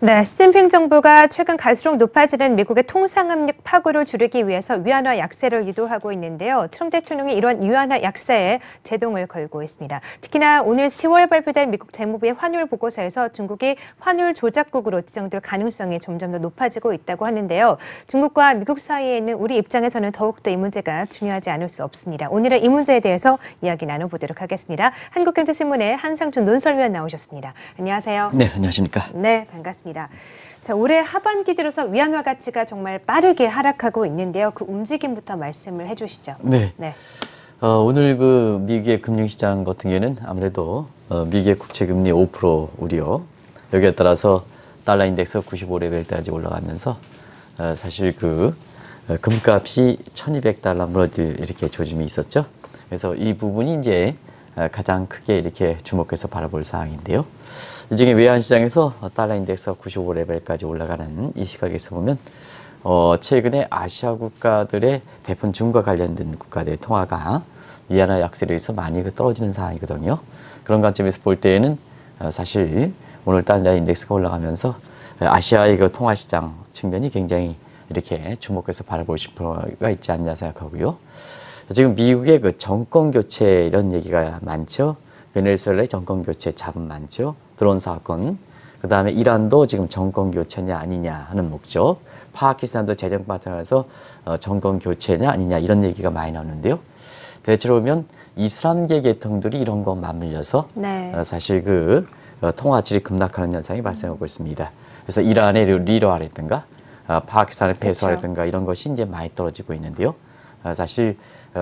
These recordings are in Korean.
네, 시진핑 정부가 최근 갈수록 높아지는 미국의 통상압력 파고를 줄이기 위해서 위안화 약세를 유도하고 있는데요. 트럼프 대통령이 이런 위안화 약세에 제동을 걸고 있습니다. 특히나 오늘 10월 발표된 미국 재무부의 환율 보고서에서 중국이 환율 조작국으로 지정될 가능성이 점점 더 높아지고 있다고 하는데요. 중국과 미국 사이에 있는 우리 입장에서는 더욱더 이 문제가 중요하지 않을 수 없습니다. 오늘은 이 문제에 대해서 이야기 나눠보도록 하겠습니다. 한국경제신문의 한상준 논설위원 나오셨습니다. 안녕하세요. 네, 안녕하십니까. 네, 반갑습니다. 있습니다. 자, 올해 하반기 들어서 위안화 가치가 정말 빠르게 하락하고 있는데요. 그 움직임부터 말씀을 해주시죠. 네. 네. 어, 오늘 그 미국의 금융시장 같은 경우는 아무래도 어, 미국의 국채금리 5% 우려 여기에 따라서 달러 인덱스 95레벨까지 올라가면서 어, 사실 그 어, 금값이 1200달러 무너질 이렇게 조짐이 있었죠. 그래서 이 부분이 이제 어, 가장 크게 이렇게 주목해서 바라볼 사항인데요. 이 중에 외환시장에서 달러 인덱스가 95레벨까지 올라가는 이 시각에서 보면 어, 최근에 아시아 국가들의 대폭 증가 관련된 국가들의 통화가 위안화 약세로 해서 많이 그 떨어지는 상황이거든요. 그런 관점에서 볼 때에는 어, 사실 오늘 달러 인덱스가 올라가면서 아시아의 그 통화 시장 측면이 굉장히 이렇게 주목해서 바라보싶 필요가 있지 않냐 생각하고요. 지금 미국의 그 정권 교체 이런 얘기가 많죠. 베네수엘라의 정권 교체 잡음 많죠. 드론 사건, 그 다음에 이란도 지금 정권 교체냐 아니냐 하는 목적, 파키스탄도 재정 바탕에서 어, 정권 교체냐 아니냐 이런 얘기가 많이 나오는데요. 대체로 보면 이슬람계 계통들이 이런 거 맞물려서 네. 어, 사실 그 어, 통화질이 급락하는 현상이 발생하고 있습니다. 그래서 이란의 리로아라든가 파키스탄의 페수라든가 그렇죠. 이런 것이 이제 많이 떨어지고 있는데요. 사실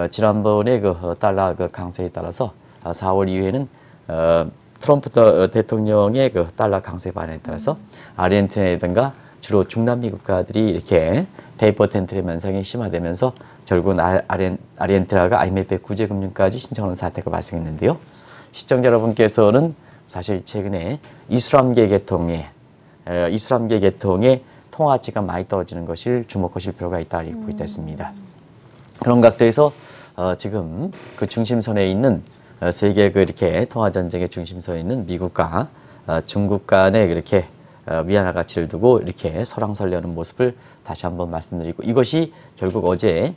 지난번에 그 달러 그 강세에 따라서 4월 이후에는 어, 트럼프 어, 대통령의 그 달러 강세 반에 따라서 아르헨티나라든가 주로 중남미 국가들이 이렇게 테이퍼 텐트리 현상이 심화되면서 결국은 아, 아르헨, 아르헨티나가 IMF 구제금융까지 신청하는 사태가 발생했는데요. 시청자 여러분께서는 사실 최근에 이슬람계 계통의 어, 이슬람계 계통의 통화치가 많이 떨어지는 것을 주목하실 필요가 있다 이렇게 보이겠습니다. 음. 그런 각도에서 어, 지금 그 중심선에 있는 어, 세계 그 이렇게 통화 전쟁의 중심선에 있는 미국과 어, 중국 간에 이렇게 어, 미안한 가치를 두고 이렇게 설왕설래하는 모습을 다시 한번 말씀드리고 이것이 결국 어제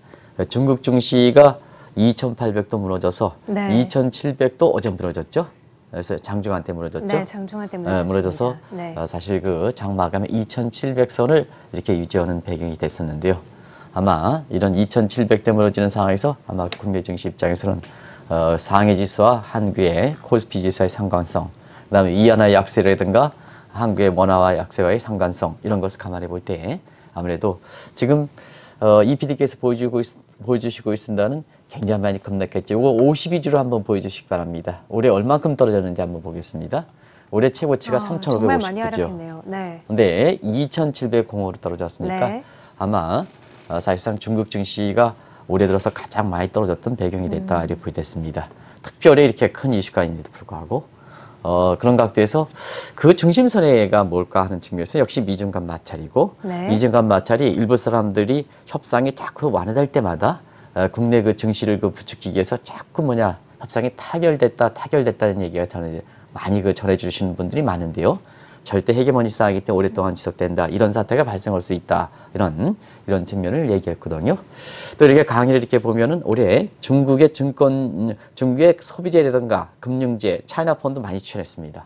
중국 증시가 2,800도 무너져서 네. 2,700도 어제 무너졌죠. 그래서 장중한테 무너졌죠. 네, 장중한테 무너졌습져서 네. 사실 그장 마감에 2,700선을 이렇게 유지하는 배경이 됐었는데요. 아마 이런 2,700대 무너지는 상황에서 아마 국내 증시 입장에서는 어, 상해 지수와 한국의 코스피 지수의 상관성, 그다음에 이하나의 약세라든가 한국의 원화와 약세와의 상관성 이런 것을 감안해 볼 때 아무래도 지금 어, EPD께서 보여주고 있, 보여주시고 있습니다는 굉장히 많이 급락했죠. 이거 52주로 한번 보여주시기 바랍니다. 올해 얼만큼 떨어졌는지 한번 보겠습니다. 올해 최고치가 아, 3,550이죠. 네. 근데 2,700공으로 떨어졌으니까 네. 아마 어, 사실상 중국 증시가 올해 들어서 가장 많이 떨어졌던 배경이 됐다 음. 이렇게 보 됐습니다. 특별히 이렇게 큰이슈가있는데도 불구하고 어, 그런 각도에서 그 중심선에가 뭘까 하는 측면에서 역시 미중 간 마찰이고 네. 미중 간 마찰이 일부 사람들이 협상이 자꾸 완화될 때마다 어, 국내 그 증시를 그 부추기기 위해서 자꾸 뭐냐 협상이 타결됐다 타결됐다는 얘기가 전해 많이 그 전해주시는 분들이 많은데요. 절대 헤게모니 싸하기 때문에 오랫동안 지속된다. 이런 사태가 발생할 수 있다. 이런 이런 측면을 얘기했거든요. 또 이렇게 강의를 이렇게 보면은 올해 중국의 증권 중국의 소비재라든가 금융재, 차이나 폰도 많이 출연했습니다.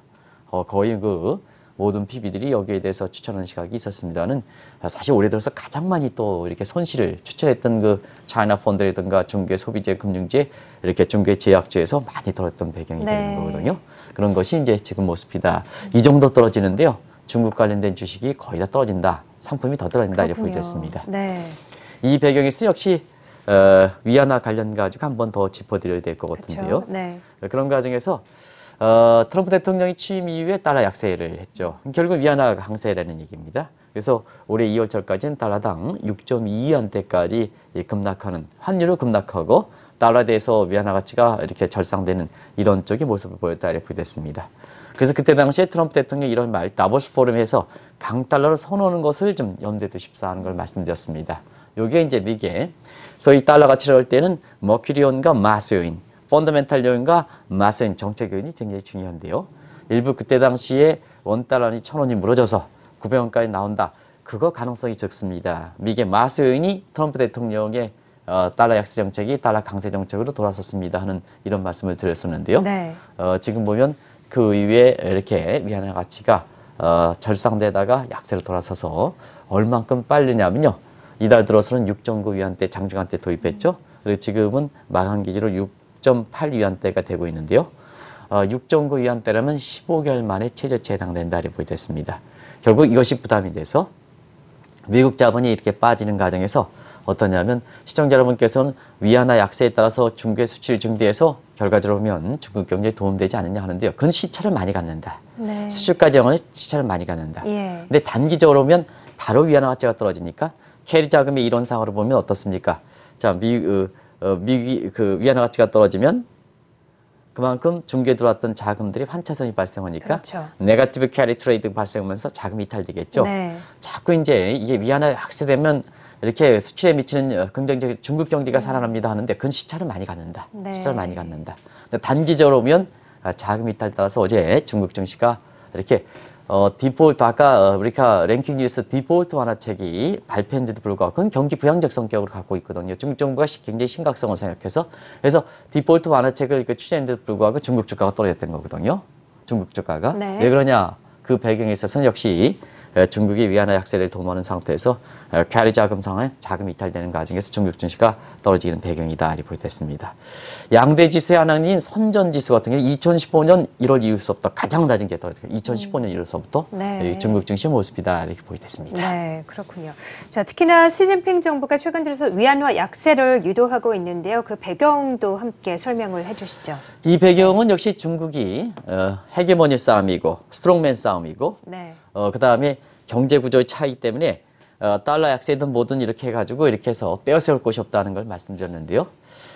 어, 거의 그 모든 PB들이 여기에 대해서 추천하는 시각이 있었습니다는 사실 올해 들어서 가장 많이 또 이렇게 손실을 추천했던 그 차이나 펀드라든가 중개 소비재 금융지 이렇게 중개 제약주에서 많이 떨어졌던 배경이 네. 되는 거거든요. 그런 것이 이제 지금 모습이다. 이 정도 떨어지는데요. 중국 관련된 주식이 거의 다 떨어진다. 상품이 더 떨어진다 이렇게 보여졌습니다. 네. 이 배경에서 역시 어, 위안화 관련 가지고 한번더 짚어드려야 될 것 같은데요. 네. 그런 과정에서 어, 트럼프 대통령이 취임 이후에 달러 약세를 했죠. 결국 위안화 강세라는 얘기입니다. 그래서 올해 2월철까지는 달러당 6.22원대까지 급락하는 환율을 급락하고 달러에 대해서 위안화 가치가 이렇게 절상되는 이런 쪽의 모습을 보였다 이렇게 됐습니다. 그래서 그때 당시에 트럼프 대통령이 이런 말 다보스 포럼에서 강달러를 선호하는 것을 좀 염두에 두십사 하는 걸 말씀드렸습니다. 요게 이제 미국의 소위 달러 가치를 할 때는 머큐리온과 마스요인 펀더멘탈 요인과 마센 정책 요인이 굉장히 중요한데요. 일부 그때 당시에 원달러니 천원이 무너져서 900원까지 나온다. 그거 가능성이 적습니다. 미국의 마스 의인이 트럼프 대통령의 어, 달러 약세 정책이 달러 강세 정책으로 돌아섰습니다 하는 이런 말씀을 드렸었는데요. 네. 어, 지금 보면 그 이후에 이렇게 위안화 가치가 어, 절상되다가 약세로 돌아서서 얼만큼 빨리냐면요. 이달 들어서는 6.9 위안대 장중한때 도입했죠. 그리고 지금은 마감 기준로6 6.8위안대가 되고 있는데요. 어, 6.9위안대라면 15개월 만에 최저치에 해당된다 이렇게 됐습니다. 결국 이것이 부담이 돼서 미국 자본이 이렇게 빠지는 과정에서 어떠냐면 시청자 여러분께서는 위안화 약세에 따라서 중국의 수출 증대해서 결과적으로 보면 중국 경제에 도움되지 않느냐 하는데요. 그건 시차를 많이 갖는다. 네. 수출까지 영원히 시차를 많이 갖는다. 그런데 예. 단기적으로 보면 바로 위안화 가치가 떨어지니까 캐리 자금의 이런 상황으로 보면 어떻습니까? 자, 미, 어, 어, 미기 그 위안화 가치가 떨어지면 그만큼 중개에 들어왔던 자금들이 환차선이 발생하니까 그렇죠. 네가티브 캐리 트레이드 발생하면서 자금이 이탈되겠죠. 네. 자꾸 이제 이게 위안화 약세되면 이렇게 수출에 미치는 어, 긍정적 인 중국 경제가 음. 살아납니다 하는데 그건 시차를 많이 갖는다. 네. 시차를 많이 갖는다. 단기적으로 보면 아, 자금 이탈 따라서 어제 중국 증시가 이렇게 어, 디폴트 아까 어, 우리가 랭킹 뉴스 디폴트 완화책이 발표했는데도 불구하고 그건 경기 부양적 성격을 갖고 있거든요. 중국 정부가 굉장히 심각성을 생각해서 그래서 디폴트 완화책을 추진했는데도 불구하고 중국 주가가 떨어졌던 거거든요. 중국 주가가 네. 왜 그러냐 그 배경에 있어서는 역시 예, 중국이 위안화 약세를 도모하는 상태에서 캐리 예, 자금 상황에 자금 이탈되는 이 과정에서 중국 증시가 떨어지는 배경이다 리포트했습니다. 양대 지수의 하나인 선전지수 같은 경우 2015년 1월 이후서부터 가장 낮은 게 떨어지고 2015년 음. 1월서부터 네. 중국 증시 모습이다 이렇게 보이됐습니다. 네, 그렇군요. 자, 특히나 시진핑 정부가 최근 들어서 위안화 약세를 유도하고 있는데요. 그 배경도 함께 설명을 해주시죠. 이 배경은 역시 중국이 어, 헤게모니 싸움이고 스트롱맨 싸움이고 네. 어, 그 다음에 경제 구조의 차이 때문에 어, 달러 약세든 뭐든 이렇게 해가지고 이렇게 해서 빼어세울 곳이 없다는 걸 말씀드렸는데요.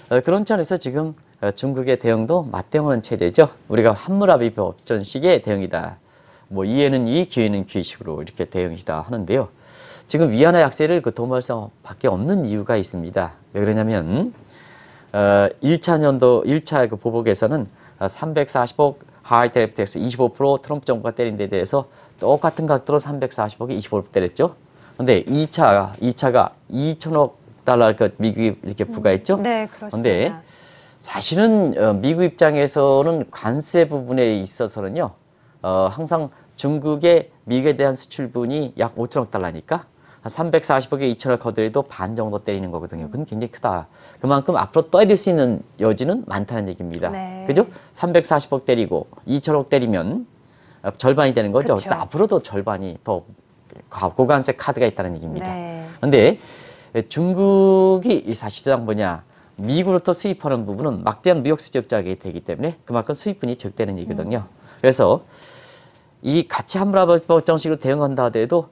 어, 그런 차원에서 지금 어, 중국의 대응도 맞대응하는 체제죠. 우리가 한무라비 법전식의 대응이다. 뭐 이해는 이, 기회는 기회식으로 이렇게 대응이다 하는데요. 지금 위안화 약세를 그 도발성 밖에 없는 이유가 있습니다. 왜 그러냐면 어, 1차 년도 1차 그 보복에서는 어, 340억 하이테레프텍스 25% 트럼프 정부가 때린 데 대해서 똑같은 각도로 340억에 25억 때렸죠. 근데 2차, 2차가 2천억 달러 그 미국이 이렇게 음, 부과했죠. 음, 네, 그렇습니다. 근데 사실은 어, 미국 입장에서는 관세 부분에 있어서는요. 어, 항상 중국의 미국에 대한 수출분이 약 5천억 달러니까 340억에 2천억 거들도 반 정도 때리는 거거든요. 그건 굉장히 크다. 그만큼 앞으로 때릴 수 있는 여지는 많다는 얘기입니다. 네. 그죠? 340억 때리고 2천억 때리면 절반이 되는 거죠. 그쵸. 앞으로도 절반이 더 고관세 카드가 있다는 얘기입니다. 그런데 네. 중국이 사실상 뭐냐 미국으로부터 수입하는 부분은 막대한 무역 수입자격이 되기 때문에 그만큼 수입분이 적다는 얘기거든요. 음. 그래서 이 가치 함부합법 정식으로 대응한다 하더라도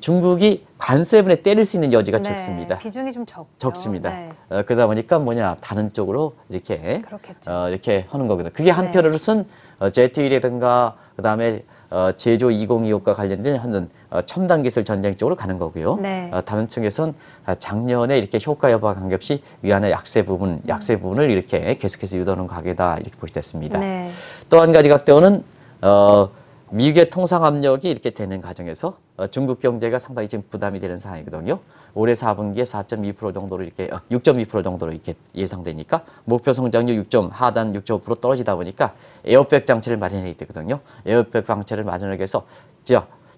중국이 관세분에 때릴 수 있는 여지가 네, 적습니다. 비중이 좀 적죠. 적습니다. 네. 어, 그러다 보니까 뭐냐 다른 쪽으로 이렇게 어, 이렇게 하는 거거든요. 그게 한편으로선 네. 어, 제트이라든가 그다음에 어, 제조 2025과 관련된 하는 어, 첨단 기술 전쟁 쪽으로 가는 거고요. 네. 어, 다른 측에선 아, 작년에 이렇게 효과 여부와 관계없이 위안의 약세 부분, 약세 부분을 이렇게 계속해서 유도하는 가게다 이렇게 보시 됐습니다. 네. 또한 가지 각도는 어, 미국의 통상 압력이 이렇게 되는 과정에서 어, 중국 경제가 상당히 지금 부담이 되는 상황이거든요. 올해 4분기에 4.2% 정도로 이렇게 6.2% 어, 정도로 이렇게 예상되니까 목표 성장률 6점 하단 6.5% 떨어지다 보니까 에어백 장치를 마련해야 되거든요. 에어백 방치를 마련하기 위해서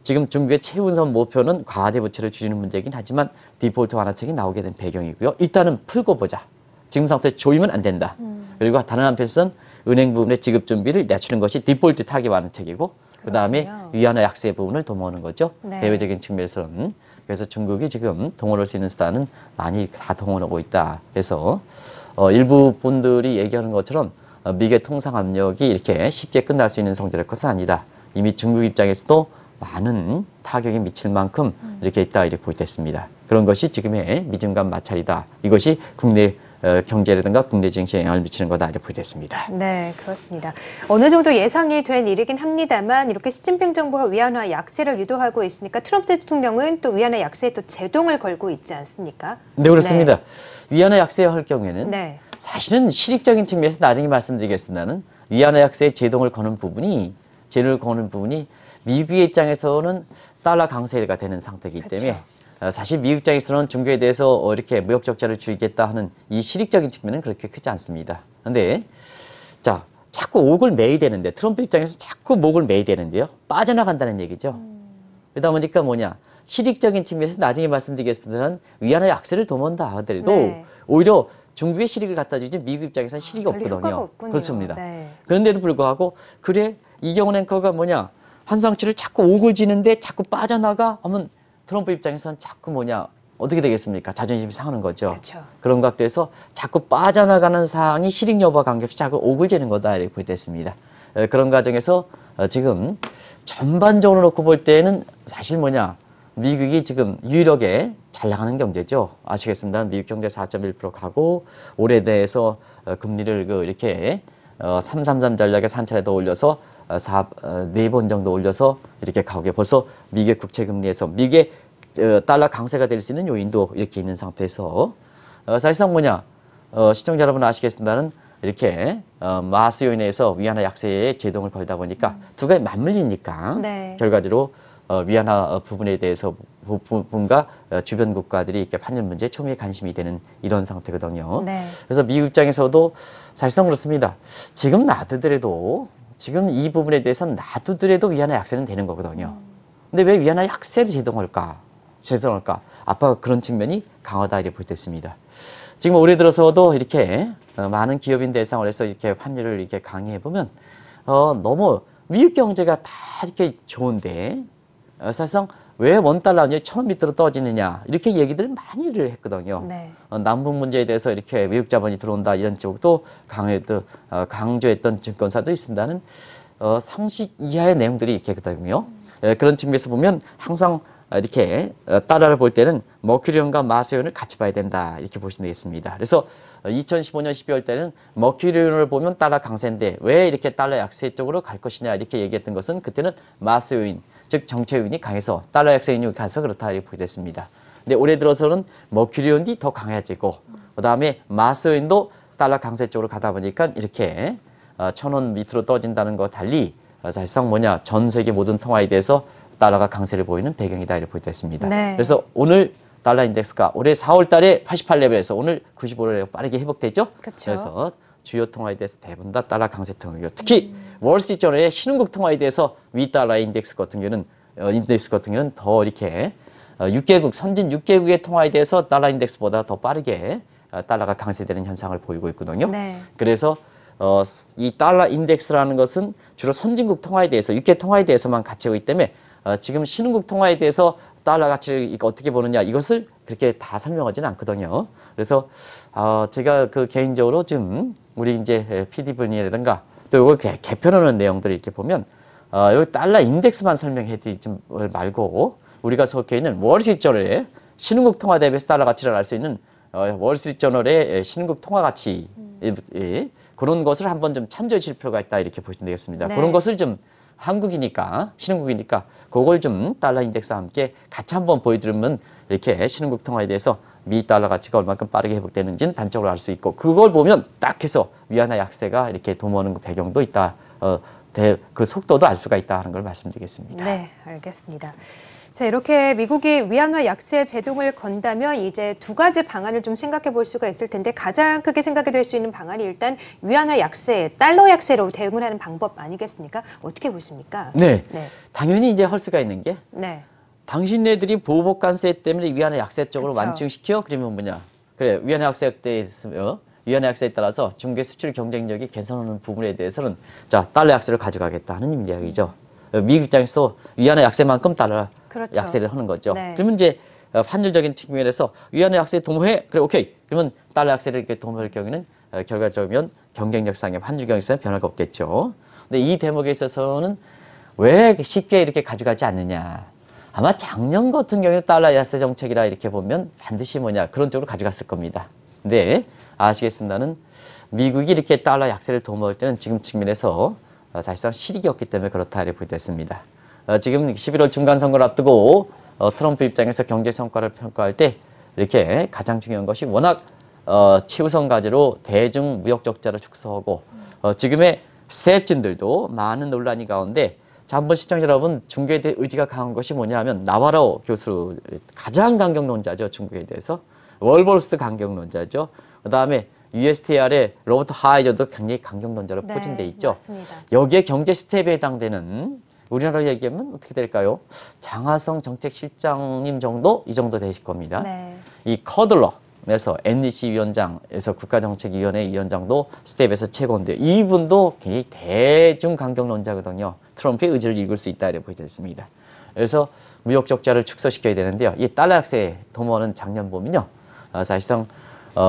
지금 중국의 최우선 목표는 과대 부채를 줄이는 문제이긴 하지만 디폴트 완화책이 나오게 된 배경이고요. 일단은 풀고 보자. 지금 상태 조이면 안 된다. 음. 그리고 다른 한편에서는 은행 부분의 지급 준비를 내추는 것이 디폴트 타기 완화책이고 그다음에 위안화 약세 부분을 도모하는 거죠. 네. 대외적인 측면에서는. 그래서 중국이 지금 동원할 수 있는 수단은 많이 다 동원하고 있다. 그래서 어, 일부 분들이 얘기하는 것처럼 어, 미국의 통상 압력이 이렇게 쉽게 끝날 수 있는 성질의 것은 아니다. 이미 중국 입장에서도 많은 타격이 미칠 만큼 음. 이렇게 있다 이렇게 볼 때 있습니다. 그런 것이 지금의 미중 간 마찰이다. 이것이 국내 어, 경제라든가 국내 증시에 영향을 미치는 것도 알보게 됐습니다. 네, 그렇습니다. 어느 정도 예상이 된 일이긴 합니다만 이렇게 시진핑 정부가 위안화 약세를 유도하고 있으니까 트럼프 대통령은 또 위안화 약세에 또 제동을 걸고 있지 않습니까? 네, 그렇습니다. 네. 위안화 약세할 경우에는 네. 사실은 실익적인 측면에서 나중에 말씀드리겠습니다는 위안화 약세에 제동을 거는 부분이 제를 거는 부분이 미국의 입장에서는 달러 강세가 되는 상태이기 그렇죠. 때문에 어, 사실 미국 입장에서는 종교에 대해서 어, 이렇게 무역 적자를 줄이겠다 하는 이 실익적인 측면은 그렇게 크지 않습니다. 그런데자 자꾸 목을 매이 되는데 트럼프 입장에서 자꾸 목을 매이 되는데요. 빠져나간다는 얘기죠. 그러다 보니까 뭐냐 실익적인 측면에서 나중에 말씀드리겠습니다만 위안의 악세를 도몬다 하더라도 네. 오히려 중국의 실익을 갖다 주지 미국 입장에서는 아, 실익이 아, 없거든요. 그렇습니다. 네. 그런데도 불구하고 그래 이경원 앵커가 뭐냐 환상치를 자꾸 오글 지는데 자꾸 빠져나가 하면 트럼프 입장에서는 자꾸 뭐냐 어떻게 되겠습니까? 자존심이 상하는 거죠. 그쵸. 그런 각도에서 자꾸 빠져나가는 사항이 실익 여부와 관계없이 자꾸 오글지는 거다 이렇게 보습니다 어, 그런 과정에서 어, 지금 전반적으로 놓고 볼 때는 사실 뭐냐 미국이 지금 유일하게 잘 나가는 경제죠. 아시겠습니다. 미국 경제 4.1% 가고 올해 내에서 어, 금리를 그 이렇게 333 전략의 산차례 더 올려서 어, 어, 네번 정도 올려서 이렇게 가게 벌써 미국의 국채 금리에서 미국의 어, 달러 강세가 될 수 있는 요인도 이렇게 있는 상태에서 사실상 뭐냐 시청자 여러분 아시겠습니다는 이렇게 어, 마스 요인에서 위안화 약세에 제동을 걸다 보니까 음. 두 가지 맞물리니까 네. 결과적으로 어, 위안화 부분에 대해서 부분과 주변 국가들이 이렇게 판전 문제에 초미의 관심이 되는 이런 상태거든요. 네. 그래서 미국 입장에서도 사실상 그렇습니다. 지금 놔두더라도 지금 이 부분에 대해서는 놔두더라도 위안의 약세는 되는 거거든요. 근데 왜 위안의 약세를 제동할까? 제동할까? 아빠가 그런 측면이 강하다 이렇게 볼때 있습니다. 지금 올해 들어서도 이렇게 어, 많은 기업인 대상을 해서 이렇게 환율을 이렇게 강의해 보면 어, 너무 미국 경제가 다 이렇게 좋은데 어, 사실상 왜 원달러는 천 밑으로 떨어지느냐 이렇게 얘기들 많이를 했거든요. 네. 어, 남북 문제에 대해서 이렇게 외국 자본이 들어온다 이런 쪽도 강조했던, 어, 강조했던 증권사도 있습니다는 어, 상식 이하의 내용들이 이렇게 있거든요. 음. 예, 그런 측면에서 보면 항상 이렇게 달러를 어, 볼 때는 머큐리온과 마세온을 같이 봐야 된다 이렇게 보시면 되겠습니다. 그래서 2015년 12월 때는 머큐리온을 보면 달러 강세인데 왜 이렇게 달러 약세 쪽으로 갈 것이냐 이렇게 얘기했던 것은 그때는 마세온 즉 정체윤이 강해서 달러 약세윤이 강해서 그렇다 이렇게 보게 됐습니다. 근데 올해 들어서는 머큐리온이 더 강해지고 그다음에 마스인도 달러 강세 쪽으로 가다 보니까 이렇게 어, 천원 밑으로 떨어진다는 거 달리 어, 사실상 뭐냐 전 세계 모든 통화에 대해서 달러가 강세를 보이는 배경이다 이렇게 보게 됐습니다. 네. 그래서 오늘 달러 인덱스가 올해 4월 달에 88레벨에서 오늘 95레벨 빠르게 회복됐죠. 그쵸. 그래서 주요 통화에 대해서 대부분 다 달러 강세 통이고 특히 음. 월스트리트저널의 신흥국 통화에 대해서 위 달러 인덱스 같은 경우는 어, 인덱스 같은 경우는 더 이렇게 어, 6개국 선진 6개국의 통화에 대해서 달러 인덱스보다 더 빠르게 어, 달러가 강세되는 현상을 보이고 있거든요. 네. 그래서 어, 이 달러 인덱스라는 것은 주로 선진국 통화에 대해서 6개 통화에 대해서만 가치있기 때문에 어, 지금 신흥국 통화에 대해서 달러 가치를 어떻게 보느냐 이것을 그렇게 다 설명하지는 않거든요. 그래서 어, 제가 그 개인적으로 지금 우리 이제 PD 분이라든가또 이걸 개편하는 내용들을 이렇게 보면 어, 여기 달러 인덱스만 설명해 드리지 어, 말고 우리가 속해 있는 월시저를 신흥국 통화 대비해서 달러 가치를 알 수 있는 어, 월스트리트저널의 신흥국 통화 가치 음. 예, 그런 것을 한번 좀 참조하실 필요가 있다 이렇게 보시면 되겠습니다. 네. 그런 것을 좀 한국이니까 신흥국이니까 그걸 좀 달러 인덱스와 함께 같이 한번 보여드리면 이렇게 신흥국 통화에 대해서 미 달러 가치가 얼만큼 빠르게 회복되는지는 단적으로 알 수 있고 그걸 보면 딱 해서 위안화 약세가 이렇게 도모하는 그 배경도 있다. 어, 그 속도도 알 수가 있다는 걸 말씀드리겠습니다. 네, 알겠습니다. 자, 이렇게 미국이 위안화 약세 제동을 건다면 이제 두 가지 방안을 좀 생각해 볼 수가 있을 텐데 가장 크게 생각이 될 수 있는 방안이 일단 위안화 약세, 달러 약세로 대응을 하는 방법 아니겠습니까? 어떻게 보십니까? 네, 네. 당연히 이제 헐수가 있는 게 네. 당신네들이 보복관세 때문에 위안의 약세적으로 그쵸. 완충시켜? 그러면 뭐냐? 그래, 위안의 약세에 있으면 위안의 약세에 따라서 중국의 수출 경쟁력이 개선하는 부분에 대해서는 자, 달러 약세를 가져가겠다 하는 이야기죠. 어, 미국 입장에서 위안의 약세만큼 달러 그렇죠. 약세를 하는 거죠. 네. 그러면 이제 어, 환율적인 측면에서 위안의 약세 동호해 그래 오케이 그러면 달러 약세를 이렇게 동호할 경우에는 어, 결과적으로 경쟁력상의 환율 경쟁상 의 변화가 없겠죠. 근데 이 대목에 있어서는 왜 쉽게 이렇게 가져가지 않느냐 아마 작년 같은 경우는 달러 야세 정책이라 이렇게 보면 반드시 뭐냐 그런 쪽으로 가져갔을 겁니다. 근데 아시겠습니다는 미국이 이렇게 달러 약세를 도모할 때는 지금 측면에서 어, 사실상 실익이었기 때문에 그렇다 이렇게 보겠습니다. 어, 지금 11월 중간 선거를 앞두고 어, 트럼프 입장에서 경제 성과를 평가할 때 이렇게 가장 중요한 것이 워낙 최우선 과제로 대중 무역 적자를 축소하고 지금의 스텝진들도 많은 논란이 가운데 자, 한번 시청자 여러분, 중교에 대해 의지가 강한 것이 뭐냐 하면 나바오 교수, 가장 강경론자죠, 중국에 대해서. 월버스트 강경론자죠. 그 다음에 USTR의 로버트 하이저도 굉장히 강경론자로 네, 포진돼 있죠. 맞습니다. 여기에 경제 스텝에 해당되는 우리나라로 얘기하면 어떻게 될까요? 장하성 정책실장님 정도 이 정도 되실 겁니다. 네. 이 커들러 그래서 NEC 위원장에서 국가정책위원회 위원장도 스텝에서 최고인데 이분도 굉장히 대중 강경론자거든요. 트럼프의 의지를 읽을 수 있다 이렇게 보여졌습니다. 그래서 무역 적자를 축소시켜야 되는데요. 이 달러 약세 도모는 작년 보면요. 어, 사실상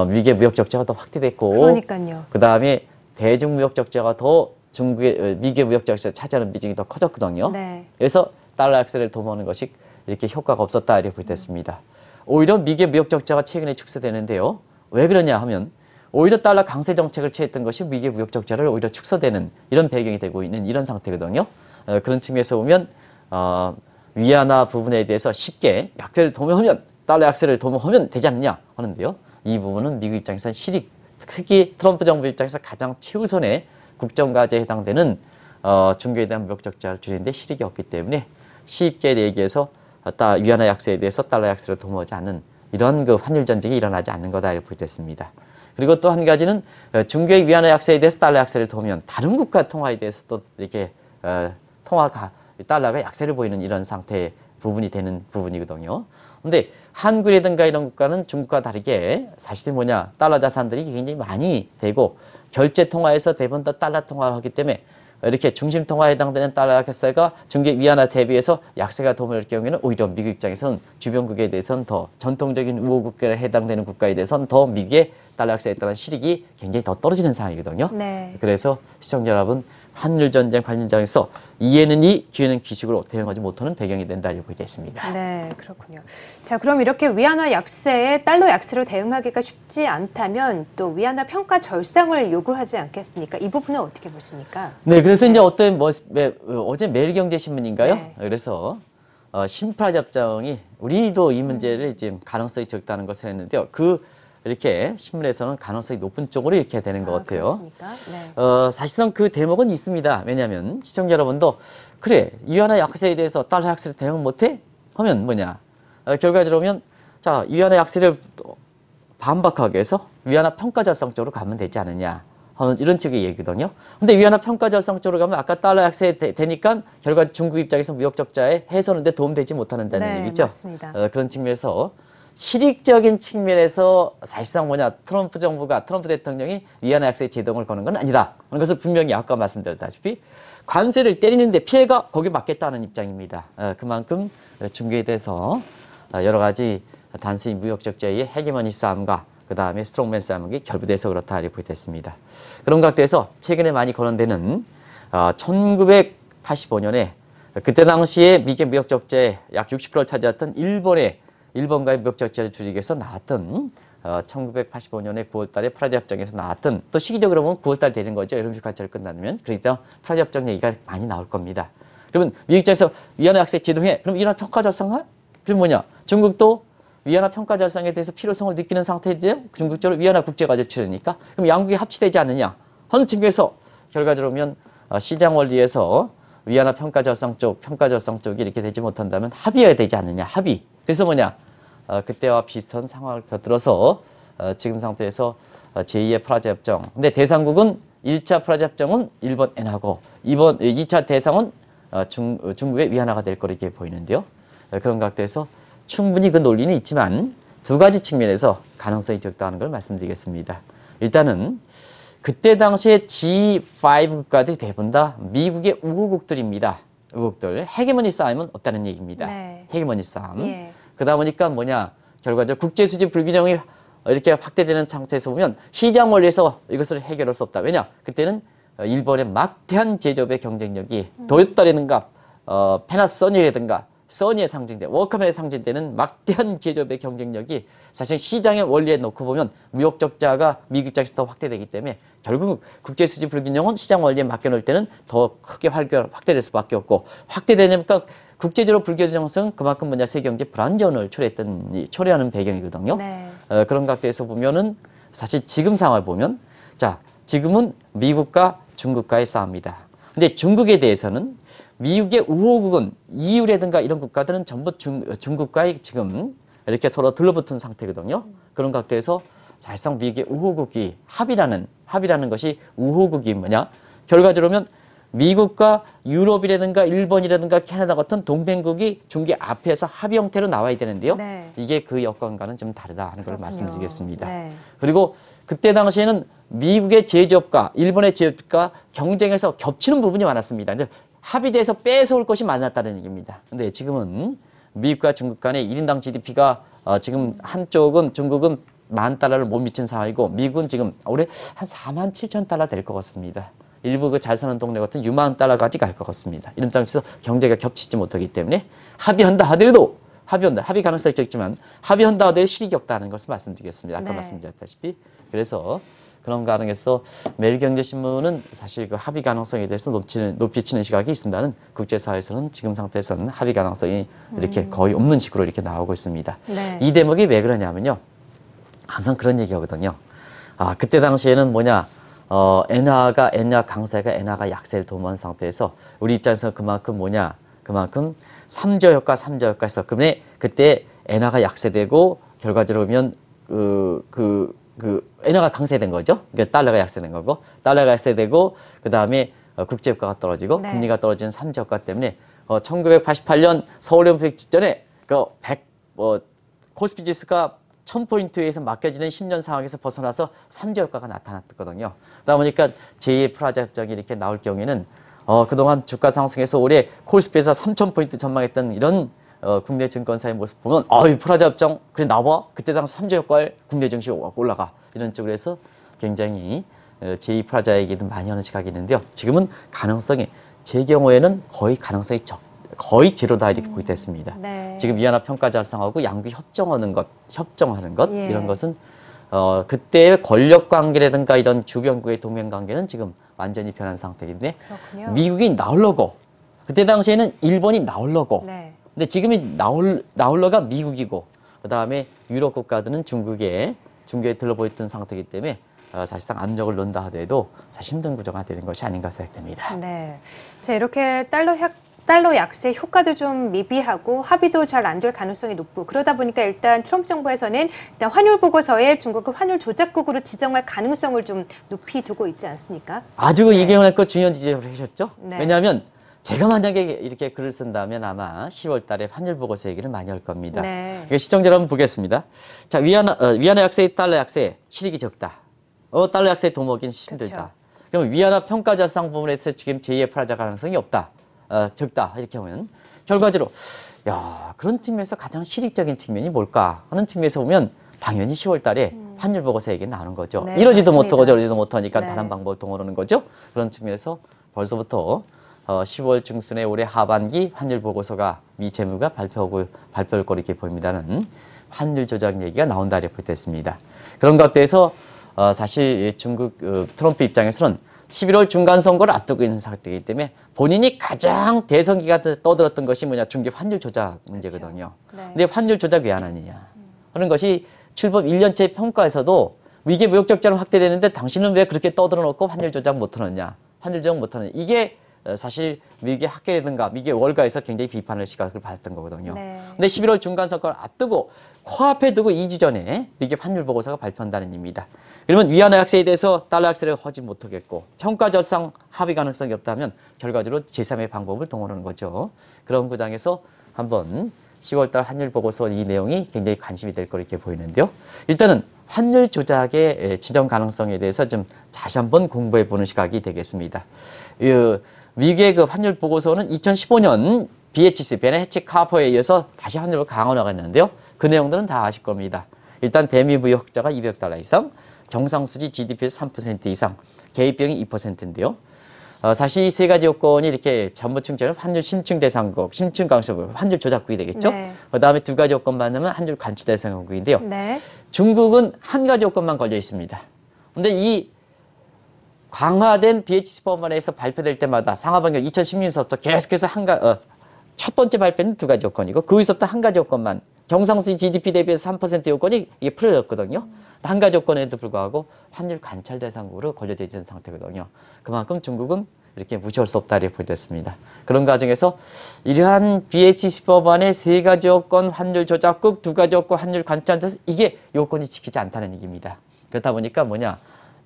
미국의 어, 무역 적자가 더 확대됐고 그러니까요. 그다음에 대중 무역 적자가 더 중국의 미국의 어, 무역 적자 차지하는 비중이 더 커졌거든요. 네. 그래서 달러 약세를 도모하는 것이 이렇게 효과가 없었다 이렇게 보여졌습니다. 음. 오히려 미국의 무역 적자가 최근에 축소되는데요. 왜 그러냐 하면 오히려 달러 강세 정책을 취했던 것이 미국의 무역 적자를 오히려 축소되는 이런 배경이 되고 있는 이런 상태거든요. 어, 그런 측면에서 보면 어, 위안화 부분에 대해서 쉽게 약세를 도모하면 달러 약세를 도모하면 되지 않느냐 하는데요. 이 부분은 미국 입장에서는 실익, 특히 트럼프 정부 입장에서 가장 최우선의 국정과제에 해당되는 어, 중국에 대한 무역 적자를 줄이는데 실익이 없기 때문에 쉽게 얘기해서 위안화 약세에 대해서 달러 약세를 도모하지 않는 이런 그 환율 전쟁이 일어나지 않는 거다 이렇게 보여졌습니다. 그리고 또 한 가지는 어, 중국의 위안화 약세에 대해서 달러 약세를 도면 다른 국가 통화에 대해서 또 이렇게 어, 통화가 달러가 약세를 보이는 이런 상태의 부분이 되는 부분이거든요. 근데 한국이라든가 이런 국가는 중국과 다르게 사실 뭐냐 달러 자산들이 굉장히 많이 되고 결제 통화에서 대부분 다 달러 통화를 하기 때문에 이렇게 중심통화에 해당되는 달러 약세가 중계 위안화 대비해서 약세가 도움을 경우에는 오히려 미국 입장에선 주변국에 대해선더 전통적인 우호국가에 해당되는 국가에 대해선더 미국의 달러 약세에 따른 실익이 굉장히 더 떨어지는 상황이거든요. 네. 그래서 시청자 여러분 한일전쟁 관련장에서 이해는 이, 기회는 기식으로 대응하지 못하는 배경이 된다 고렇게 보겠습니다. 네, 그렇군요. 자, 그럼 이렇게 위안화 약세에 달러 약세로 대응하기가 쉽지 않다면 또 위안화 평가 절상을 요구하지 않겠습니까? 이 부분은 어떻게 보십니까? 네, 그래서 이제 어떤 뭐 어제 매일경제신문인가요? 네. 그래서 어, 심파접정이 우리도 이 문제를 지금 가능성이 적다는 것을 했는데요. 그 이렇게 신문에서는 가능성이 높은 쪽으로 이렇게 되는 것 아, 같아요. 아, 네. 어, 사실상 그 대목은 있습니다. 왜냐하면 시청자 여러분도 그래 유한의 약세에 대해서 달러 약세를 대응 못해? 하면 뭐냐 어, 결과적으로 보면 자 유한의 약세를 반박하기 위해서 위안화 평가 절상 쪽으로 가면 되지 않느냐 하는 이런 쪽의 얘기거든요. 근데 위안화 평가 절상 쪽으로 가면 아까 달러 약세 되니까 결과 중국 입장에서 무역 적자에 해소는데 도움되지 못하는다는 네, 얘기죠. 맞습니다. 어, 그런 측면에서 실익적인 측면에서 사실상 뭐냐 트럼프 정부가 트럼프 대통령이 위안화 약속 제동을 거는 건 아니다 그는 것을 분명히 아까 말씀드렸다시피 관세를 때리는데 피해가 거기 에 맞겠다는 입장입니다. 어, 그만큼 중국에 대해서 어, 여러 가지 단순히 무역적 제의 헤게머니 싸움과 그 다음에 스트롱맨 싸움이 결부돼서 그렇다 이렇게 됐습니다. 그런 각도에서 최근에 많이 거론되는 1985년에 어, 그때 당시에 미국의 무역 적자의 약 60%를 차지했던 일본의 일본과의 무역적자를 줄이기 위해서 나왔던 어, 1985년에 9월달에 프라자 협정에서 나왔던 또 시기적으로 보면 9월달 되는 거죠. 여름휴 가철 끝나면 그러니까 프라자 협정 얘기가 많이 나올 겁니다. 그러면 미국 입장에서 위안화 약세 제동해 그럼 위안화 평가 절상화? 그럼 뭐냐? 중국도 위안화 평가 절상에 대해서 필요성을 느끼는 상태이데요 중국적으로 위안화 국제가 제출이니까 그럼 양국이 합치되지 않느냐? 하는 측면에서 결과적으로 보면 어, 시장 원리에서 위안화 평가 절상 쪽, 평가 절상 쪽이 이렇게 되지 못한다면 합의해야 되지 않느냐? 합의. 그래서 뭐냐 어, 그때와 비슷한 상황을 펴들어서 어, 지금 상태에서 어, 제2의 프라자 협정 근데 대상국은 1차 프라자 협정은 일본 N하고 이번 2차 대상은 어, 중, 어, 중국의 위안화가 될 거로 이게 보이는데요. 어, 그런 각도에서 충분히 그 논리는 있지만 두 가지 측면에서 가능성이 적다는 걸 말씀드리겠습니다. 일단은 그때 당시에 G5 국가들이 대부분 다 미국의 우호국들입니다. 우국들 헤게모니 싸움은 없다는 얘기입니다. 네. 헤게모니 싸움. 예. 그러다 보니까 뭐냐 결과적으로 국제 수지 불균형이 이렇게 확대되는 상태에서 보면 시장 원리에서 이것을 해결할 수 없다. 왜냐? 그때는 일본의 막대한 제조업의 경쟁력이 음. 도요다라든가 어, 페나소니라든가 써니의 상징대, 워크맨의 상징대는 막대한 제조업의 경쟁력이 사실 시장의 원리에 놓고 보면 무역적자가 미국장에서 더 확대되기 때문에 결국 국제수지 불균형은 시장 원리에 맡겨놓을 때는 더 크게 확대될 수밖에 없고 확대되니까 국제적으로 불균형성 그만큼 뭐냐 세경제 계 불안전을 초래했던 초래하는 배경이거든요. 네. 어, 그런 각도에서 보면은 사실 지금 상황을 보면 자 지금은 미국과 중국과의 싸움이다. 근데 중국에 대해서는 미국의 우호국은 EU라든가 이런 국가들은 전부 중, 중국과의 지금 이렇게 서로 들러붙은 상태거든요. 그런 각도에서 사실상 미국의 우호국이 합의라는 합의라는 것이 우호국이 뭐냐? 결과적으로 보면 미국과 유럽이라든가 일본이라든가 캐나다 같은 동맹국이 중계 앞에서 합의 형태로 나와야 되는데요. 네. 이게 그 여건과는 좀 다르다 하는 걸 말씀드리겠습니다. 네. 그리고 그때 당시에는 미국의 제조업과 일본의 제조업과 경쟁에서 겹치는 부분이 많았습니다. 이제 합의돼서 뺏어올 것이 많았다는 얘기입니다. 근데 지금은 미국과 중국 간의 1인당 GDP가 어, 지금 한쪽은 중국은 만 달러를 못 미친 상황이고 미국은 지금 올해 한 4만 7천 달러 될 것 같습니다. 일부 그 잘 사는 동네 같은 6만 달러까지 갈 것 같습니다. 이런 땅에서 경제가 겹치지 못하기 때문에 합의한다 하더라도 합의한다 합의 가능성이 적지만 합의한다 하더라도 실익이 없다는 것을 말씀드리겠습니다. 아까 네. 말씀드렸다시피 그래서 그런 가능해서 매일경제신문은 사실 그 합의 가능성에 대해서 높이는, 높이 치는 시각이 있습니다는 국제사회에서는 지금 상태에서는 합의 가능성이 이렇게 음. 거의 없는 식으로 이렇게 나오고 있습니다. 네. 이 대목이 왜 그러냐면요. 항상 그런 얘기 하거든요. 아, 그때 당시에는 뭐냐. 어, 엔화가, 엔화 강세가 엔화가 약세를 도모한 상태에서 우리 입장에서 그만큼 뭐냐. 그만큼 삼저 효과, 삼저 효과 해서 그때 엔화가 약세되고 결과적으로 보면 그, 그그 엔화가 강세된 거죠. 그러니까 달러가 약세된 거고 달러가 약세되고 그 다음에 어, 국제유가가 떨어지고 네. 금리가 떨어지는 삼지효과 때문에 어, 1988년 서울올림픽 직전에 그100뭐 코스피 지수가 천포인트에서 맡겨지는 10년 상황에서 벗어나서 삼지효과가 나타났거든요. 그러다 보니까 제2의 프라자 협정이 이렇게 나올 경우에는 어, 그동안 주가 상승에서 올해 코스피에서 3천포인트 전망했던 이런 어, 국내 증권사의 모습 보면 아이 프라자 협정 그래 나와 그때 당시 3조 효과에 국내 증시 올라가 이런 쪽으로 해서 굉장히 어, 제2프라자 얘기도 많이 하는 시각이 있는데요. 지금은 가능성이 제 경우에는 거의 가능성이 적, 거의 제로다 이렇게 음, 보게 됐습니다. 네. 지금 위안화 평가 자성하고 양국 협정하는 것, 협정하는 것 예. 이런 것은 어, 그때의 권력 관계라든가 이런 주변국의 동맹 관계는 지금 완전히 변한 상태인데 그렇군요. 미국이 나올려고 그때 당시에는 일본이 나올려고 네. 근데 지금이 나홀, 나홀러가 미국이고 그 다음에 유럽 국가들은 중국에 중국에 들러보였던 상태이기 때문에 어, 사실상 압력을 넣는다 하더라도 사실 힘든 구조가 되는 것이 아닌가 생각됩니다. 네, 자 이렇게 달러 약 달러 약세 효과도 좀 미비하고 합의도 잘 안 될 가능성이 높고 그러다 보니까 일단 트럼프 정부에서는 일단 환율 보고서에 중국을 환율 조작국으로 지정할 가능성을 좀 높이 두고 있지 않습니까? 아주 네. 이경환 것 중요한 지적을 하셨죠. 네. 왜냐하면 제가 만약에 이렇게 글을 쓴다면 아마 10월 달에 환율 보고서 얘기를 많이 할 겁니다. 네. 그러니까 시청자 여러분 보겠습니다. 자, 위안 어, 위안화 약세, 달러 약세, 실익이 적다. 어, 달러 약세 도모긴 힘들다. 그쵸. 그럼 위안화 평가 자산 부분에서 지금 제2의 플자 가능성이 없다. 어, 적다. 이렇게 하면 결과적으로 야, 그런 측면에서 가장 실익적인 측면이 뭘까 하는 측면에서 보면 당연히 10월 달에 음. 환율 보고서 얘기 나오는 거죠. 네, 이러지도 못하고 저러지도 못하니까 네. 다른 방법을 동원하는 거죠. 그런 측면에서 벌써부터 어, 10월 중순에 올해 하반기 환율 보고서가 미 재무가 발표하고 발표할 거로 이렇게 보입니다는 환율 조작 얘기가 나온다 리포트했습니다. 그런 것대에서 어, 사실 중국 어, 트럼프 입장에서는 11월 중간 선거를 앞두고 있는 상태이기 때문에 본인이 가장 대선기가 간 떠들었던 것이 뭐냐 중기 환율 조작 문제거든요. 그렇 네. 근데 환율 조작 왜 안 하느냐 하는 것이 출범 1년째 평가에서도 이게 무역적자는 확대되는데 당신은 왜 그렇게 떠들어 놓고 환율 조작 못 하느냐 환율 조작 못 하느냐 이게 어, 사실 미국의 학계라든가 미국의 월가에서 굉장히 비판을 시각을 받았던 거거든요. 네. 근데 11월 중간 선거를 앞두고 코앞에 두고 2주 전에 미국의 환율 보고서가 발표한다는 입니다. 그러면 위안화 약세에 대해서 달러 약세를 허지 못하겠고 평가 절상 합의 가능성이 없다면 결과적으로 제3의 방법을 동원하는 거죠. 그런 구장에서 그 한번 10월달 환율 보고서 이 내용이 굉장히 관심이 될 거로 이렇게 보이는데요. 일단은 환율 조작의 지정 가능성에 대해서 좀 다시 한번 공부해 보는 시각이 되겠습니다. 위계급 환율 보고서는 2015년 BHC 베의해치 카퍼에 이어서 다시 환율을 강화가 했는데요. 그 내용들은 다 아실 겁니다. 일단 대미 무역 흑자가 200달러 이상, 경상수지 GDP 3% 이상, 개입병이 2%인데요. 어, 사실 이 세 가지 요건이 이렇게 전부충전은 환율 심층 대상국, 심층 강세국, 환율 조작국이 되겠죠. 네. 그다음에 두 가지 요건 만나면 환율 간추 대상국인데요. 네. 중국은 한 가지 요건만 걸려 있습니다. 근데 이 강화된 BHC 법안에서 발표될 때마다 상하방역 2016년서부터 계속해서 한가 어, 첫 번째 발표는 두 가지 요건이고 거기서부터한 그 가지 요건만 경상수지 GDP 대비해서 3% 요건이 이게 풀어졌거든요. 한 가지 요건에도 불구하고 환율 관찰 대상으로 걸려져 있는 상태거든요. 그만큼 중국은 이렇게 무시할 수 없다 이 보여졌습니다. 그런 과정에서 이러한 BHC 법안의 세 가지 요건 환율 조작국 두 가지 요건 환율 관찰 대상 이게 요건이 지키지 않다는 얘기입니다. 그렇다 보니까 뭐냐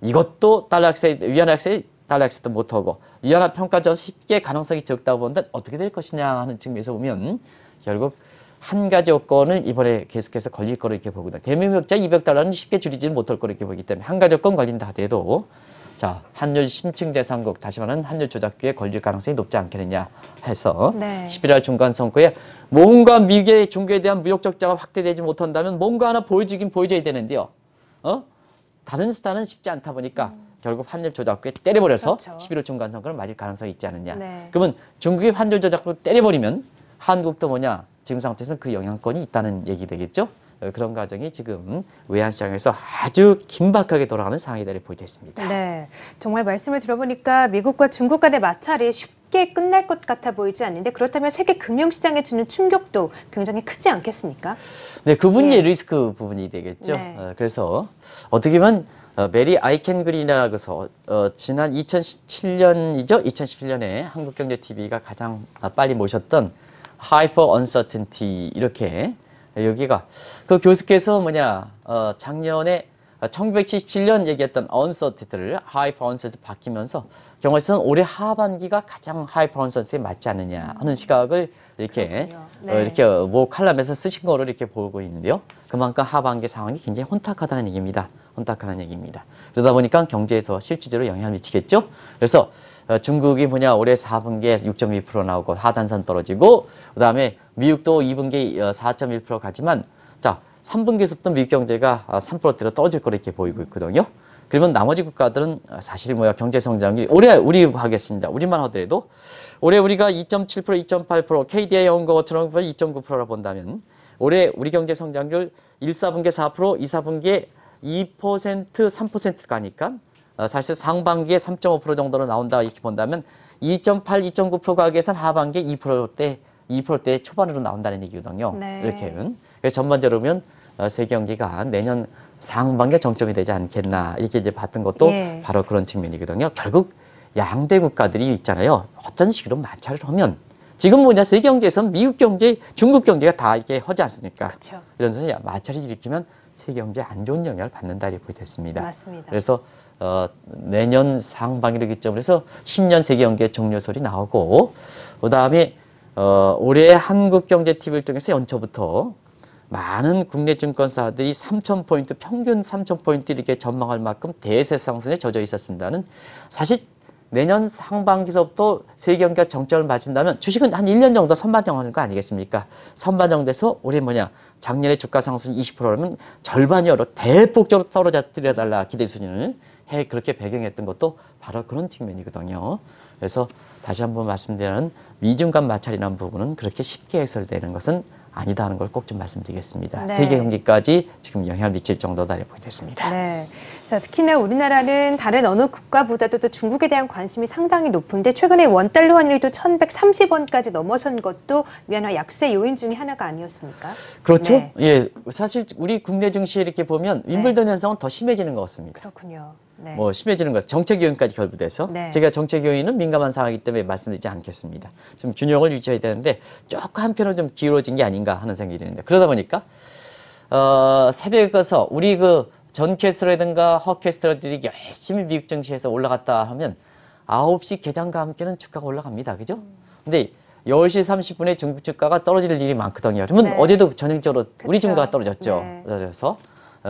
이것도 달러 약세, 위안화 약세, 달러 약세도 못하고 위안화 평가자 쉽게 가능성이 적다 고 본다 어떻게 될 것이냐 하는 측면에서 보면 결국 한 가지 요건을 이번에 계속해서 걸릴 거로 이렇게 보고 대미역자 200달러는 쉽게 줄이지는 못할 거로 이렇게 보기 때문에 한 가지 요건 걸린다 하더라도 자 환율 심층 대상국 다시 말하는 환율 조작기에 걸릴 가능성이 높지 않겠느냐 해서 네. 11월 중간 선거에 뭔가 미국의 중국에 대한 무역 적자가 확대되지 못한다면 뭔가 하나 보여주긴 보여줘야 되는데요. 어? 다른 수단은 쉽지 않다 보니까 음. 결국 환율 조작국에 때려버려서 그렇죠. 11월 중간선거를 맞을 가능성이 있지 않느냐. 네. 그러면 중국의 환율 조작국을 때려버리면 한국도 뭐냐 지금 상태에서그 영향권이 있다는 얘기 되겠죠. 어, 그런 과정이 지금 외환시장에서 아주 긴박하게 돌아가는 상황이다를 보이고 있습니다. 네, 정말 말씀을 들어보니까 미국과 중국 간의 마찰이 쉽 쉽게 끝날 것 같아 보이지 않는데 그렇다면 세계 금융시장에 주는 충격도 굉장히 크지 않겠습니까? 네, 그 분이 예. 네. 리스크 부분이 되겠죠. 네. 어, 그래서 어떻게 보면 어, 메리 아이캔그린이라고서 어, 지난 2017년이죠. 2017년에 한국경제TV가 가장 아, 빨리 모셨던 하이퍼 언서튼티 이렇게 여기가 그 교수께서 뭐냐 작년에 1977년 얘기했던 언서티트를 하이퍼 언서티 바뀌면서 경우에서는 올해 하반기가 가장 하이퍼 언서티에 맞지 않느냐 하는 시각을 이렇게 어, 네. 어, 이렇게 뭐 칼럼에서 쓰신 거로 이렇게 보고 있는데요. 그만큼 하반기 상황이 굉장히 혼탁하다는 얘기입니다. 혼탁하는 얘기입니다. 그러다 보니까 경제에서 실질적으로 영향을 미치겠죠. 그래서 어, 중국이 뭐냐 올해 4분기에 6.2% 나오고 하단선 떨어지고 그다음에 미국도 2분기 4.1% 어, 가지만 자 3분기에서부터 미국 경제가 3%대로 아, 떨어질 거로 이렇게 보이고 있거든요. 그러면 나머지 국가들은 아, 사실 뭐야 경제 성장률 올해 우리 하겠습니다. 우리만 하더라도 올해 우리가 2.7% 2.8% KDI 연 것처럼 2.9%라 본다면 올해 우리 경제 성장률 1, 4분기 4% 2, 4분기에 2% 3% 가니까 아, 사실 상반기에 3.5% 정도로 나온다 이렇게 본다면 2.8, 2.9%가 계산 하반기에 2%대 2%대 초반으로 나온다는 얘기거든요. 네. 이렇게는. 전반적으로 보면 어, 세경기가 내년 상반기에 정점이 되지 않겠나 이렇게 이제 봤던 것도 예. 바로 그런 측면이거든요. 결국 양대 국가들이 있잖아요. 어떤 식으로 마찰을 하면 지금 뭐냐 세계경제에서 미국 경제, 중국 경제가 다 이렇게 하지 않습니까? 그렇죠. 이런면서 마찰을 일으키면 세경제 계안 좋은 영향을 받는다 이렇게 됐습니다. 맞습니다. 그래서 어, 내년 상반기를 기점으로 해서 10년 세계 경제 종료설이 나오고 그다음에 어, 올해 한국 경제 팁을 통해서 연초부터 많은 국내 증권사들이 3,000포인트, 평균 3,000포인트 이렇게 전망할 만큼 대세 상승에 젖어 있었습니다는 사실 내년 상반기서부터 세경기가 정점을 맞은다면 주식은 한 1년 정도 선반영하는 거 아니겠습니까? 선반영돼서 올해 뭐냐? 작년에 주가 상승 20%라면 절반이 어려 대폭적으로 떨어뜨려달라 기대 수준을 해 그렇게 배경했던 것도 바로 그런 측면이거든요. 그래서 다시 한번 말씀드리는 미중간 마찰이라는 부분은 그렇게 쉽게 해설되는 것은 아니다 하는 걸 꼭 좀 말씀드리겠습니다. 네. 세계 경기까지 지금 영향을 미칠 정도다 이렇게 됐습니다. 네. 자, 특히나 우리나라는 다른 어느 국가보다도 또 중국에 대한 관심이 상당히 높은데 최근에 원달러 환율이 또 1130원까지 넘어선 것도 위안화 약세 요인 중의 하나가 아니었습니까? 그렇죠. 네. 예. 사실 우리 국내 증시 이렇게 보면 네. 윈블던 현상은 더 심해지는 것 같습니다. 그렇군요. 네. 뭐 심해지는 것은 정책 요인까지 결부돼서 네. 제가 정책 요인은 민감한 상황이기 때문에 말씀드리지 않겠습니다. 좀 균형을 유지해야 되는데 조금 한편으로 좀 기울어진 게 아닌가 하는 생각이 드는데 그러다 보니까 어, 새벽에 가서 우리 그 전캐스터라든가 허캐스트들이 열심히 미국 증시에서 올라갔다 하면 9시 개장과 함께는 주가가 올라갑니다. 그죠? 음. 근데 10시 30분에 중국 주가가 떨어질 일이 많거든요. 그러면 네. 어제도 전형적으로 우리 증가가 떨어졌죠. 네. 떨어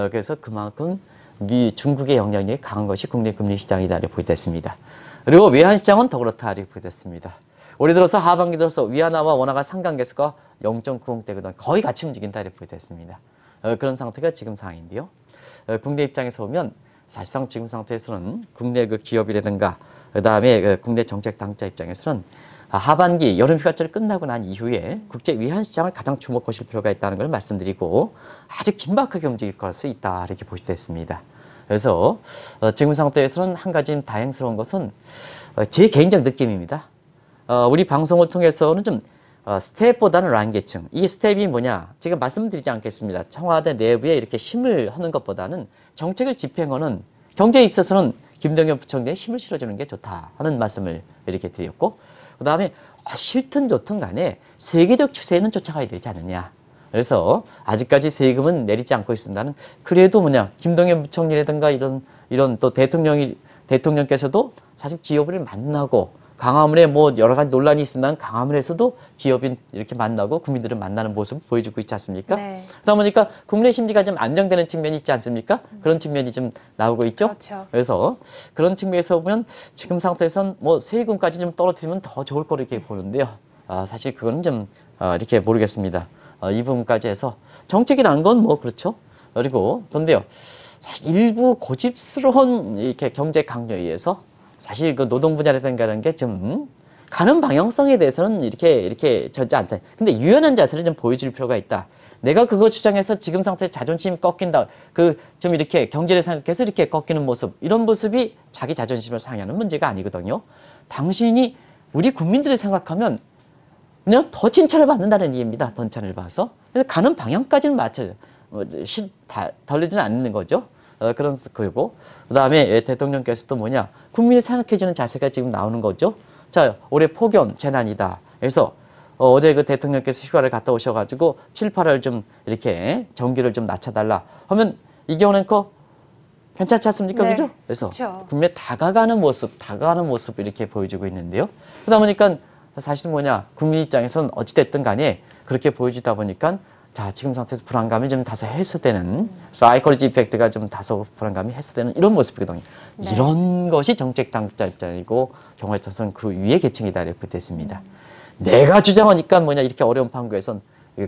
그래서 그만큼 미 중국의 영향력이 강한 것이 국내 금리 시장이다 이렇게 보됐습니다. 그리고 외환 시장은 더 그렇다 이렇게 보됐습니다. 올해 들어서 하반기 들어서 위안화와 원화가 상관계수가 0.90대거든 거의 같이 움직인다 이렇게 보됐습니다. 어, 그런 상태가 지금 상황인데요. 어, 국내 입장에서 보면 사실상 지금 상태에서는 국내 그 기업이라든가 그 다음에 국내 정책 당자 입장에서는 아, 하반기 여름 휴가철 끝나고 난 이후에 국제 위안 시장을 가장 주목하실 필요가 있다는 걸 말씀드리고 아주 긴박하게 움직일 것이 있다 이렇게 보시됐습니다. 그래서 어, 지금 상태에서는 한 가지 다행스러운 것은 어, 제 개인적 느낌입니다. 어, 우리 방송을 통해서는 좀 스텝보다는 란계층 이 스텝이 뭐냐 지금 말씀드리지 않겠습니다. 청와대 내부에 이렇게 힘을 하는 것보다는 정책을 집행하는 경제에 있어서는 김동연 부총리의 힘을 실어주는 게 좋다 하는 말씀을 이렇게 드렸고 그 다음에 아, 싫든 좋든 간에 세계적 추세는 쫓아가야 되지 않느냐. 그래서 아직까지 세금은 내리지 않고 있습니다는 그래도 뭐냐 김동연 부총리라든가 이런 이런 또 대통령이 대통령께서도 사실 기업을 만나고 광화문에뭐 여러 가지 논란이 있으면광화문에서도 기업인 이렇게 만나고 국민들을 만나는 모습을 보여주고 있지 않습니까? 네. 그러다 보니까 국민의 심리가 좀 안정되는 측면이 있지 않습니까? 그런 측면이 좀 나오고 있죠. 그렇죠. 그래서 그런 측면에서 보면 지금 상태에선 뭐 세금까지 좀 떨어뜨리면 더 좋을 거로 이렇게 보는데요. 아, 사실 그거는 좀 아, 이렇게 모르겠습니다. 어, 이 부분까지 해서 정책이라는 건뭐 그렇죠. 그리고 그런데요. 사실 일부 고집스러운 이렇게 경제 강요에 의해서 사실 그 노동 분야라든가는 게좀 음? 가는 방향성에 대해서는 이렇게 이렇게 저지 않다. 근데 유연한 자세를 좀 보여줄 필요가 있다. 내가 그거 주장해서 지금 상태에 자존심 꺾인다. 그 좀 이렇게 경제를 생각해서 이렇게 꺾이는 모습 이런 모습이 자기 자존심을 상하는 문제가 아니거든요. 당신이 우리 국민들을 생각하면 그냥 더 칭찬을 받는다는 이해입니다. 던찬을 봐서. 그래서 가는 방향까지는 맞춰요. 뭐, 시, 다, 덜리지는 않는 거죠. 어, 그런 거고 그다음에 예, 대통령께서 또 뭐냐 국민이 생각해주는 자세가 지금 나오는 거죠. 자 올해 폭염 재난이다. 그래서 어, 제그 대통령께서 휴가를 갔다 오셔가지고 7, 8월 좀 이렇게 전기를 좀 낮춰달라 하면 이경원 앵커 괜찮지 않습니까? 네. 그죠? 그래서 국민분 다가가는 모습, 다가가는 모습 이렇게 보여주고 있는데요. 그러다 보니까 사실 뭐냐 국민 입장에서는 어찌됐든 간에 그렇게 보여주다 보니까 자 지금 상태에서 불안감이 좀 다소 해소되는 사이코리지 이펙트가 좀 다소 불안감이 해소되는 이런 모습이거든요. 네. 이런 것이 정책 당국자 입장이고 경우에 따라서는 그 위에 계층이다 이렇게 붙어습니다 음. 내가 주장하니까 뭐냐 이렇게 어려운 판국에선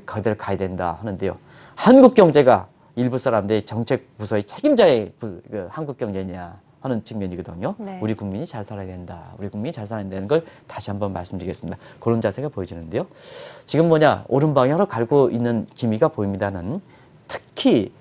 그대로 가야 된다 하는데요. 한국 경제가 일부 사람들이 정책 부서의 책임자의 부, 그 한국 경제냐 하는 측면이거든요. 네. 우리 국민이 잘 살아야 된다. 우리 국민이 잘 살아야 된다는 걸 다시 한번 말씀드리겠습니다. 그런 자세가 보여지는데요. 지금 뭐냐 오른 방향으로 갈고 있는 기미가 보입니다는 특히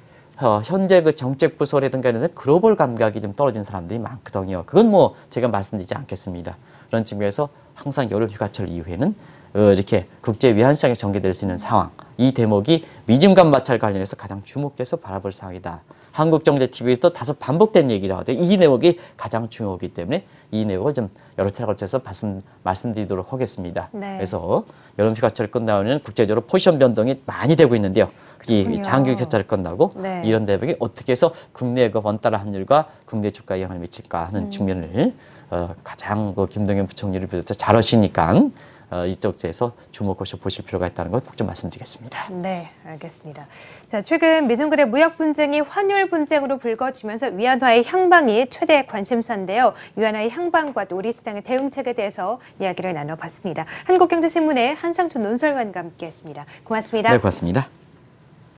어, 현재 그 정책 부서라든가 이런 글로벌 감각이 좀 떨어진 사람들이 많거든요. 그건 뭐 제가 말씀드리지 않겠습니다. 그런 측면에서 항상 여름 휴가철 이후에는 어, 이렇게 국제 위안시장에 전개될 수 있는 상황 이 대목이 미중간 마찰 관련해서 가장 주목돼서 바라볼 상황이다. 한국경제TV에서 다소 반복된 얘기를 하거이 내목이 가장 중요하기 때문에 이 내용을 좀 여러 차례 걸쳐서 말씀, 말씀드리도록 하겠습니다. 네. 그래서 여름 휴가철 끝나오는 국제적으로 포지션 변동이 많이 되고 있는데요. 그렇군요. 이 장기 휴가철 끝나고 네. 이런 대목이 어떻게 해서 국내의 그 원달러 환율과 국내 주가에 영향을 미칠까 하는 음. 측면을 어, 가장 그 김동연 부총리를 비롯해 서잘 하시니까 어, 이쪽에서 주목해서 보실 필요가 있다는 걸 꼭 좀 말씀드리겠습니다. 네, 알겠습니다. 자, 최근 미중간의 무역 분쟁이 환율 분쟁으로 불거지면서 위안화의 향방이 최대 관심사인데요. 위안화의 향방과 우리 시장의 대응책에 대해서 이야기를 나눠봤습니다. 한국경제신문의 한상준 논설관과 함께했습니다. 고맙습니다. 네, 고맙습니다.